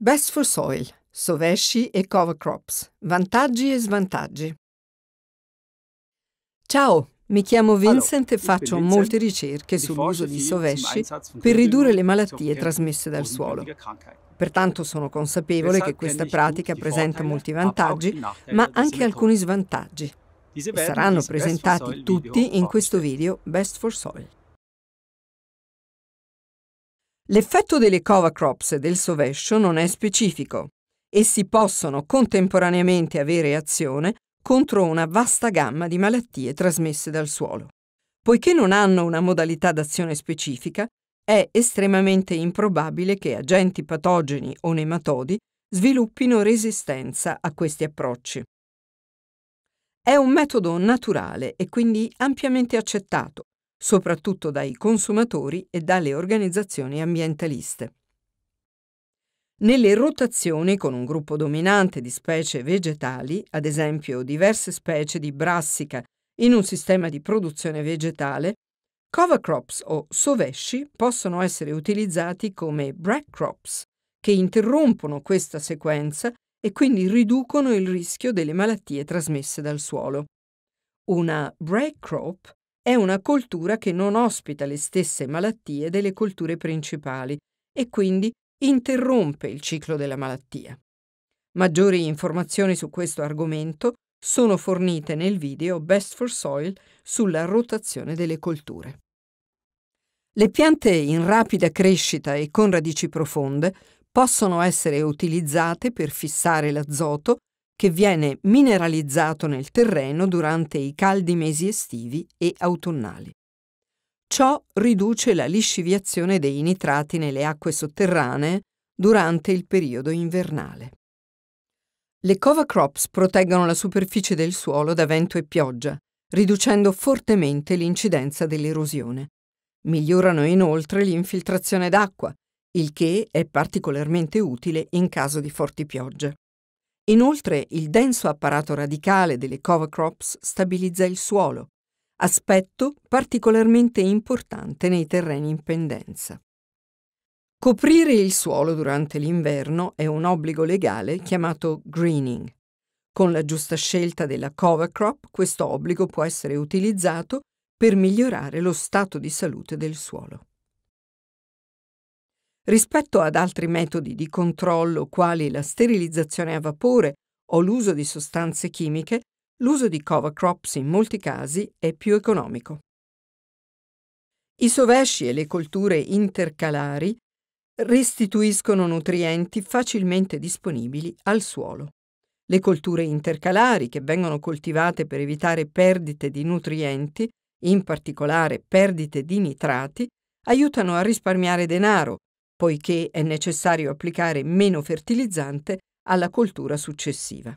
Best for Soil, sovesci e cover crops, vantaggi e svantaggi. Ciao, mi chiamo Vincent e faccio molte ricerche sull'uso di sovesci per ridurre le malattie trasmesse dal suolo. Pertanto sono consapevole che questa pratica presenta molti vantaggi, ma ecco, anche alcuni svantaggi. E saranno presentati tutti in questo video Best for Soil. L'effetto delle cover crops e del sovescio non è specifico. Essi possono contemporaneamente avere azione contro una vasta gamma di malattie trasmesse dal suolo. Poiché non hanno una modalità d'azione specifica, è estremamente improbabile che agenti patogeni o nematodi sviluppino resistenza a questi approcci. È un metodo naturale e quindi ampiamente accettato, soprattutto dai consumatori e dalle organizzazioni ambientaliste. Nelle rotazioni con un gruppo dominante di specie vegetali, ad esempio diverse specie di brassica in un sistema di produzione vegetale, cover crops o sovesci possono essere utilizzati come break crops, che interrompono questa sequenza e quindi riducono il rischio delle malattie trasmesse dal suolo. Una break crop è una coltura che non ospita le stesse malattie delle colture principali e quindi interrompe il ciclo della malattia. Maggiori informazioni su questo argomento sono fornite nel video Best for Soil sulla rotazione delle colture. Le piante in rapida crescita e con radici profonde possono essere utilizzate per fissare l'azoto che viene mineralizzato nel terreno durante i caldi mesi estivi e autunnali. Ciò riduce la lisciviazione dei nitrati nelle acque sotterranee durante il periodo invernale. Le cover crops proteggono la superficie del suolo da vento e pioggia, riducendo fortemente l'incidenza dell'erosione. Migliorano inoltre l'infiltrazione d'acqua, il che è particolarmente utile in caso di forti piogge. Inoltre il denso apparato radicale delle cover crops stabilizza il suolo, aspetto particolarmente importante nei terreni in pendenza. Coprire il suolo durante l'inverno è un obbligo legale chiamato greening. Con la giusta scelta della cover crop questo obbligo può essere utilizzato per migliorare lo stato di salute del suolo. Rispetto ad altri metodi di controllo quali la sterilizzazione a vapore o l'uso di sostanze chimiche, l'uso di cover crops in molti casi è più economico. I sovesci e le colture intercalari restituiscono nutrienti facilmente disponibili al suolo. Le colture intercalari, che vengono coltivate per evitare perdite di nutrienti, in particolare perdite di nitrati, aiutano a risparmiare denaro poiché è necessario applicare meno fertilizzante alla coltura successiva.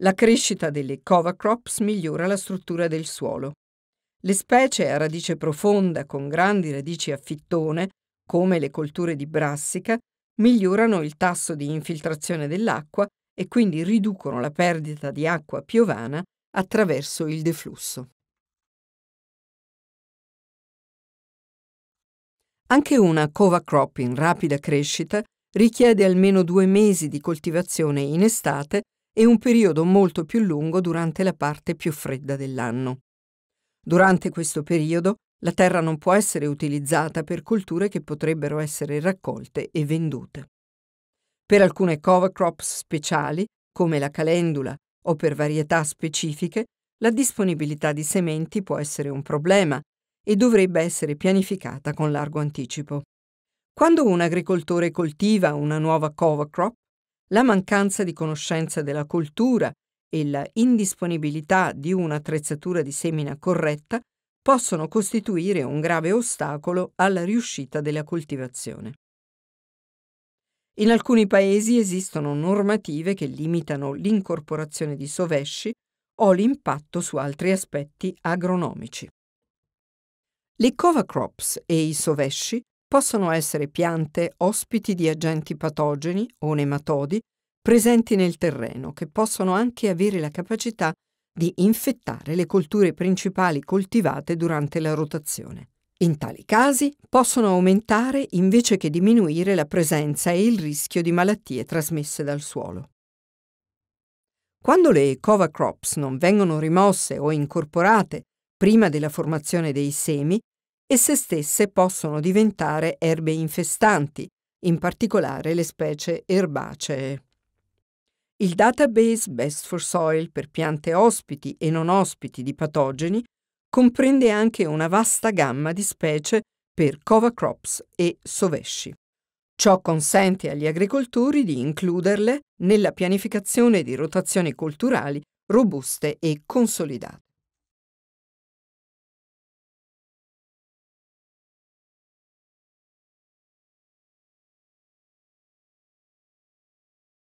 La crescita delle cova crops migliora la struttura del suolo. Le specie a radice profonda con grandi radici a fittone, come le colture di brassica, migliorano il tasso di infiltrazione dell'acqua e quindi riducono la perdita di acqua piovana attraverso il deflusso. Anche una cova crop in rapida crescita richiede almeno due mesi di coltivazione in estate e un periodo molto più lungo durante la parte più fredda dell'anno. Durante questo periodo la terra non può essere utilizzata per colture che potrebbero essere raccolte e vendute. Per alcune cover crops speciali, come la calendula o per varietà specifiche, la disponibilità di sementi può essere un problema e dovrebbe essere pianificata con largo anticipo. Quando un agricoltore coltiva una nuova cover crop, la mancanza di conoscenza della coltura e la indisponibilità di un'attrezzatura di semina corretta possono costituire un grave ostacolo alla riuscita della coltivazione. In alcuni paesi esistono normative che limitano l'incorporazione di sovesci o l'impatto su altri aspetti agronomici. Le cover crops e i sovesci possono essere piante ospiti di agenti patogeni o nematodi presenti nel terreno che possono anche avere la capacità di infettare le colture principali coltivate durante la rotazione. In tali casi possono aumentare invece che diminuire la presenza e il rischio di malattie trasmesse dal suolo. Quando le cover crops non vengono rimosse o incorporate prima della formazione dei semi, esse stesse possono diventare erbe infestanti, in particolare le specie erbacee. Il database Best for Soil per piante ospiti e non ospiti di patogeni comprende anche una vasta gamma di specie per cover crops e sovesci. Ciò consente agli agricoltori di includerle nella pianificazione di rotazioni culturali robuste e consolidate.